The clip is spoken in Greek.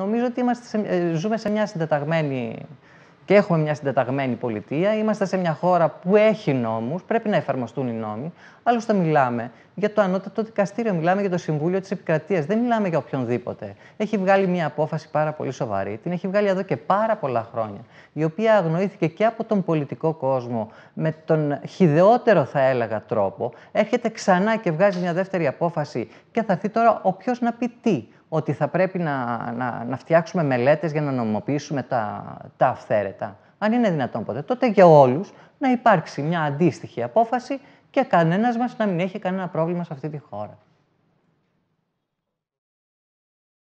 Νομίζω ότι είμαστε σε, ε, ζούμε σε μια συντεταγμένη και έχουμε μια συντεταγμένη πολιτεία. Είμαστε σε μια χώρα που έχει νόμους, πρέπει να εφαρμοστούν οι νόμοι. Άλλωστε, μιλάμε για το ανώτατο δικαστήριο, μιλάμε για το Συμβούλιο της Επικρατείας. Δεν μιλάμε για οποιονδήποτε. Έχει βγάλει μια απόφαση πάρα πολύ σοβαρή, την έχει βγάλει εδώ και πάρα πολλά χρόνια, η οποία αγνοήθηκε και από τον πολιτικό κόσμο με τον χιδεότερο, θα έλεγα, τρόπο. Έρχεται ξανά και βγάζει μια δεύτερη απόφαση και θα έρθει τώρα ο ποιος να πει τι ότι θα πρέπει να, να, να φτιάξουμε μελέτες για να νομοποιήσουμε τα, τα αυθαίρετα. Αν είναι δυνατόν ποτέ, τότε για όλους να υπάρξει μια αντίστοιχη απόφαση και κανένας μας να μην έχει κανένα πρόβλημα σε αυτή τη χώρα.